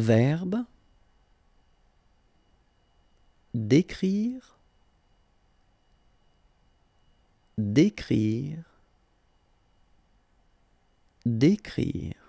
verbe d'écrire, d'écrire, d'écrire.